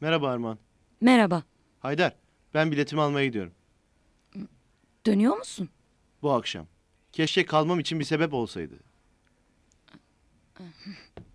Merhaba Armağan. Merhaba. Haydar, ben biletimi almaya gidiyorum. Dönüyor musun? Bu akşam. Keşke kalmam için bir sebep olsaydı.